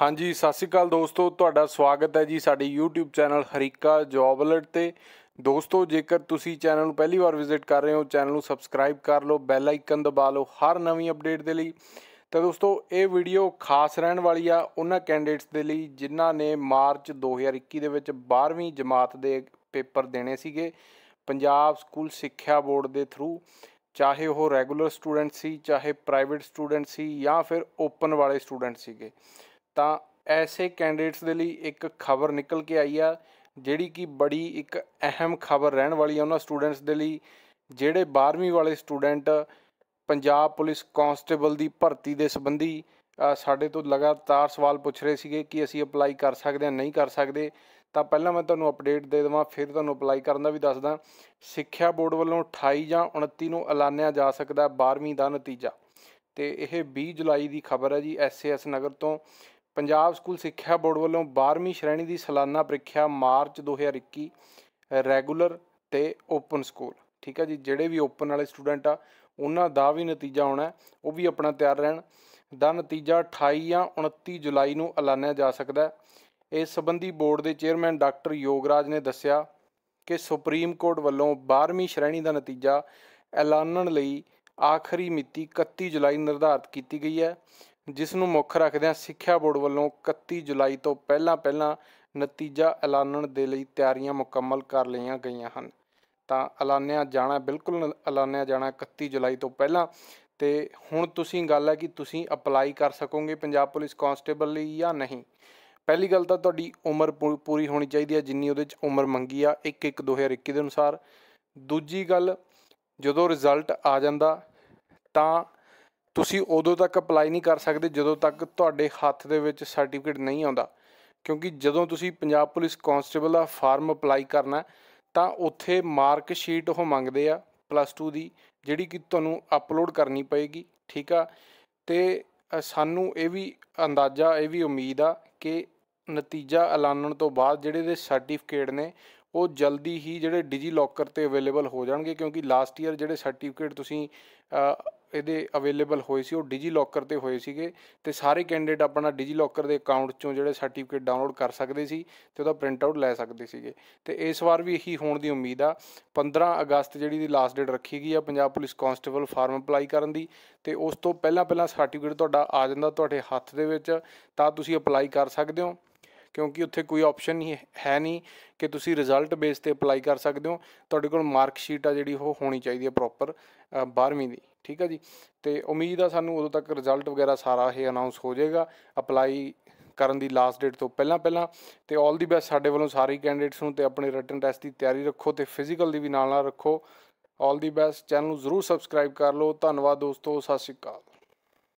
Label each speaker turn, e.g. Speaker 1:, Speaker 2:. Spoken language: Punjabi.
Speaker 1: ਹਾਂਜੀ ਸਤਿ ਸ਼੍ਰੀ ਅਕਾਲ ਦੋਸਤੋ ਤੁਹਾਡਾ ਸਵਾਗਤ ਹੈ ਜੀ ਸਾਡੇ YouTube ਚੈਨਲ ਹਰੀਕਾ ਜੌਬ ਅਲਰਟ ਤੇ ਦੋਸਤੋ ਜੇਕਰ ਤੁਸੀਂ ਚੈਨਲ ਨੂੰ ਪਹਿਲੀ ਵਾਰ ਵਿਜ਼ਿਟ ਕਰ ਰਹੇ ਹੋ ਚੈਨਲ ਨੂੰ ਸਬਸਕ੍ਰਾਈਬ ਕਰ ਲਓ ਬੈਲ ਆਈਕਨ ਦਬਾ ਲਓ ਹਰ ਨਵੀਂ ਅਪਡੇਟ ਦੇ ਲਈ ਤਾਂ ਦੋਸਤੋ ਇਹ ਵੀਡੀਓ ਖਾਸ ਰਹਿਣ ਵਾਲੀ ਆ ਉਹਨਾਂ ਕੈਂਡੀਡੇਟਸ ਦੇ ਲਈ ਜਿਨ੍ਹਾਂ ਨੇ ਮਾਰਚ 2021 ਦੇ ਵਿੱਚ 12ਵੀਂ ਜਮਾਤ ਦੇ ਪੇਪਰ ਦੇਣੇ ਸੀਗੇ ਪੰਜਾਬ ਸਕੂਲ ਸਿੱਖਿਆ ਬੋਰਡ ਦੇ ਥਰੂ ਚਾਹੇ ਉਹ ਰੈਗੂਲਰ ਸਟੂਡੈਂਟ ਸੀ ਚਾਹੇ ਪ੍ਰਾਈਵੇਟ ਸਟੂਡੈਂਟ ਸੀ ਜਾਂ ਫਿਰ ਓਪਨ ਵਾਲੇ ਸਟੂਡੈਂਟ ਸੀਗੇ ਤਾਂ ਐਸੇ ਕੈਂਡੀਡੇਟਸ ਦੇ ਲਈ ਇੱਕ ਖਬਰ ਨਿਕਲ ਕੇ ਆਈ ਆ ਜਿਹੜੀ ਕਿ ਬੜੀ ਇੱਕ ਅਹਿਮ ਖਬਰ ਰਹਿਣ ਵਾਲੀ ਆ ਉਹਨਾਂ ਸਟੂਡੈਂਟਸ ਦੇ ਲਈ ਜਿਹੜੇ 12ਵੀਂ ਵਾਲੇ ਸਟੂਡੈਂਟ ਪੰਜਾਬ ਪੁਲਿਸ ਕਾਂਸਟੇਬਲ ਦੀ ਭਰਤੀ ਦੇ ਸੰਬੰਧੀ ਸਾਡੇ ਤੋਂ ਲਗਾਤਾਰ ਸਵਾਲ ਪੁੱਛ ਰਹੇ ਸੀਗੇ ਕਿ ਅਸੀਂ ਅਪਲਾਈ ਕਰ ਸਕਦੇ ਹਾਂ ਨਹੀਂ ਕਰ ਸਕਦੇ ਤਾਂ ਪਹਿਲਾਂ ਮੈਂ ਤੁਹਾਨੂੰ ਅਪਡੇਟ ਦੇ ਦਵਾਂ ਫਿਰ ਤੁਹਾਨੂੰ ਅਪਲਾਈ ਕਰਨ ਦਾ ਵੀ ਦੱਸਦਾ ਸਿੱਖਿਆ ਬੋਰਡ ਵੱਲੋਂ 28 ਜਾਂ 29 ਨੂੰ ਐਲਾਨਿਆ ਜਾ ਸਕਦਾ 12ਵੀਂ ਦਾ ਨਤੀਜਾ ਤੇ ਇਹ 20 ਜੁਲਾਈ ਦੀ ਖਬਰ ਹੈ ਜੀ ਐਸਏਐਸ ਨਗਰ ਤੋਂ ਪੰਜਾਬ ਸਕੂਲ ਸਿੱਖਿਆ ਬੋਰਡ ਵੱਲੋਂ 12ਵੀਂ ਸ਼੍ਰੇਣੀ ਦੀ ਸਾਲਾਨਾ ਪ੍ਰੀਖਿਆ ਮਾਰਚ 2021 ਰੈਗੂਲਰ ਤੇ ਓਪਨ ਸਕੂਲ ਠੀਕ ਹੈ ਜੀ ਜਿਹੜੇ ਵੀ ਓਪਨ ਵਾਲੇ ਸਟੂਡੈਂਟ ਆ ਉਹਨਾਂ ਦਾ ਵੀ ਨਤੀਜਾ ਆਉਣਾ ਉਹ ਵੀ ਆਪਣਾ ਤਿਆਰ ਰਹਿਣ ਦਾ ਨਤੀਜਾ 28 ਜਾਂ 29 ਜੁਲਾਈ ਨੂੰ ਐਲਾਨਿਆ ਜਾ ਸਕਦਾ ਹੈ ਇਸ ਸੰਬੰਧੀ ਬੋਰਡ ਦੇ ਚੇਅਰਮੈਨ ਡਾਕਟਰ ਯੋਗਰਾਜ ਨੇ ਦੱਸਿਆ ਕਿ ਸੁਪਰੀਮ ਕੋਰਟ ਵੱਲੋਂ 12ਵੀਂ ਸ਼੍ਰੇਣੀ ਦਾ ਨਤੀਜਾ ਐਲਾਨਣ ਲਈ ਆਖਰੀ ਮਿਤੀ 31 ਜੁਲਾਈ ਨਿਰਧਾਰਤ ਕੀਤੀ ਗਈ ਹੈ ਜਿਸ ਨੂੰ ਮੁੱਖ ਰੱਖਦਿਆਂ ਸਿੱਖਿਆ ਬੋਰਡ ਵੱਲੋਂ 31 ਜੁਲਾਈ ਤੋਂ ਪਹਿਲਾਂ ਪਹਿਲਾਂ ਨਤੀਜਾ ਐਲਾਨਣ ਦੇ ਲਈ ਤਿਆਰੀਆਂ ਮੁਕੰਮਲ ਕਰ ਲਈਆਂ ਗਈਆਂ ਹਨ ਤਾਂ ਐਲਾਨਿਆ ਜਾਣਾ ਬਿਲਕੁਲ ਐਲਾਨਿਆ ਜਾਣਾ 31 ਜੁਲਾਈ ਤੋਂ ਪਹਿਲਾਂ ਤੇ ਹੁਣ ਤੁਸੀਂ ਗੱਲ ਹੈ ਕਿ ਤੁਸੀਂ ਅਪਲਾਈ ਕਰ ਸਕੋਗੇ ਪੰਜਾਬ ਪੁਲਿਸ ਕਾਂਸਟੇਬਲ ਲਈ ਜਾਂ ਨਹੀਂ ਪਹਿਲੀ ਗੱਲ ਤਾਂ ਤੁਹਾਡੀ ਉਮਰ ਪੂਰੀ ਹੋਣੀ ਚਾਹੀਦੀ ਹੈ ਜਿੰਨੀ ਉਹਦੇ ਵਿੱਚ ਉਮਰ ਮੰਗੀ ਆ 1 1 2021 ਦੇ ਅਨੁਸਾਰ ਦੂਜੀ ਗੱਲ ਜਦੋਂ ਰਿਜ਼ਲਟ ਆ ਜਾਂਦਾ ਤਾਂ ਤੁਸੀਂ ਉਦੋਂ ਤੱਕ ਅਪਲਾਈ ਨਹੀਂ ਕਰ ਸਕਦੇ ਜਦੋਂ ਤੱਕ ਤੁਹਾਡੇ ਹੱਥ ਦੇ ਵਿੱਚ ਸਰਟੀਫਿਕੇਟ ਨਹੀਂ ਆਉਂਦਾ ਕਿਉਂਕਿ ਜਦੋਂ ਤੁਸੀਂ ਪੰਜਾਬ ਪੁਲਿਸ ਕਾਂਸਟੇਬਲ ਦਾ ਫਾਰਮ ਅਪਲਾਈ ਕਰਨਾ ਤਾਂ ਉੱਥੇ ਮਾਰਕ ਸ਼ੀਟ ਉਹ ਮੰਗਦੇ ਆ ਪਲੱਸ 2 ਦੀ ਜਿਹੜੀ ਕਿ ਤੁਹਾਨੂੰ ਅਪਲੋਡ ਕਰਨੀ ਪਏਗੀ ਠੀਕ ਆ ਤੇ ਸਾਨੂੰ ਇਹ ਵੀ ਅੰਦਾਜ਼ਾ ਇਹ ਵੀ ਉਮੀਦ ਆ ਕਿ ਨਤੀਜਾ ਐਲਾਨਣ ਤੋਂ ਬਾਅਦ ਜਿਹੜੇ ਦੇ ਸਰਟੀਫਿਕੇਟ ਨੇ ਉਹ ਜਲਦੀ ਹੀ ਜਿਹੜੇ ਡਿਜੀ ਲੋਕਰ ਤੇ ਅਵੇਲੇਬਲ ਹੋ ਜਾਣਗੇ ਕਿਉਂਕਿ ਲਾਸਟ ਈਅਰ ਜਿਹੜੇ ਸਰਟੀਫਿਕੇਟ ਤੁਸੀਂ ਇਹਦੇ ਅਵੇਲੇਬਲ ਹੋਏ ਸੀ ਉਹ ਡਿਜੀ ਲੋਕਰ ਤੇ ਹੋਏ ਸੀਗੇ ਤੇ ਸਾਰੇ ਕੈਂਡੀਡੇਟ ਆਪਣਾ ਡਿਜੀ ਲੋਕਰ ਦੇ ਅਕਾਊਂਟ ਚੋਂ ਜਿਹੜੇ ਸਰਟੀਫਿਕੇਟ ਡਾਊਨਲੋਡ ਕਰ ਸਕਦੇ ਸੀ ਤੇ ਉਹਦਾ ਪ੍ਰਿੰਟ ਆਊਟ ਲੈ ਸਕਦੇ ਸੀਗੇ ਤੇ ਇਸ ਵਾਰ ਵੀ ਇਹੀ ਹੋਣ ਦੀ ਉਮੀਦ ਆ 15 ਅਗਸਤ ਜਿਹੜੀ ਦੀ ਲਾਸਟ ਡੇਟ ਰੱਖੀ ਗਈ ਆ Punjab police constable form apply ਕਰਨ ਦੀ ਤੇ ਉਸ ਤੋਂ ਪਹਿਲਾਂ ਪਹਿਲਾਂ ਸਰਟੀਫਿਕੇਟ ਤੁਹਾਡਾ ਆ ਜਾਂਦਾ ਤੁਹਾਡੇ ਹੱਥ ਦੇ ਵਿੱਚ ਤਾਂ ਤੁਸੀਂ ਅਪਲਾਈ ਕਰ ਸਕਦੇ ਹੋ ਕਿਉਂਕਿ ਉੱਥੇ ਕੋਈ ਆਪਸ਼ਨ ਨਹੀਂ ਹੈ ਨਹੀਂ ਕਿ ਤੁਸੀਂ ਰਿਜ਼ਲਟ ਬੇਸ ਤੇ ਅਪਲਾਈ ਕਰ ਸਕਦੇ ਹੋ ਤੁਹਾਡੇ ਕੋਲ ਮਾਰਕ ਸ਼ੀਟ ਆ ਜਿਹੜੀ ਉਹ ਹੋਣੀ ਚਾਹੀਦੀ ਹੈ ਪ੍ਰੋਪਰ 12ਵੀਂ ਦੀ ਠੀਕ ਹੈ ਜੀ ਤੇ ਉਮੀਦ ਆ ਸਾਨੂੰ ਉਦੋਂ ਤੱਕ ਰਿਜ਼ਲਟ ਵਗੈਰਾ ਸਾਰਾ ਇਹ ਅਨਾਉਂਸ ਹੋ ਜਾਏਗਾ ਅਪਲਾਈ ਕਰਨ ਦੀ ਲਾਸਟ ਡੇਟ ਤੋਂ ਪਹਿਲਾਂ ਪਹਿਲਾਂ ਤੇ 올 ਦੀ ਬੈਸਟ ਸਾਡੇ ਵੱਲੋਂ ਸਾਰੇ ਕੈਂਡੀਡੇਟਸ ਨੂੰ ਤੇ ਆਪਣੇ ਰਿਟਨ ਟੈਸਟ ਦੀ ਤਿਆਰੀ ਰੱਖੋ ਤੇ ਫਿਜ਼ੀਕਲ ਦੀ ਵੀ ਨਾਲ ਨਾਲ ਰੱਖੋ 올 ਦੀ ਬੈਸਟ ਚੈਨਲ ਨੂੰ ਜ਼ਰੂਰ ਸਬਸਕ੍ਰਾਈਬ ਕਰ ਲਓ ਧੰਨਵਾਦ ਦੋਸਤੋ ਸਤਿ ਸ਼੍ਰੀ ਅਕਾਲ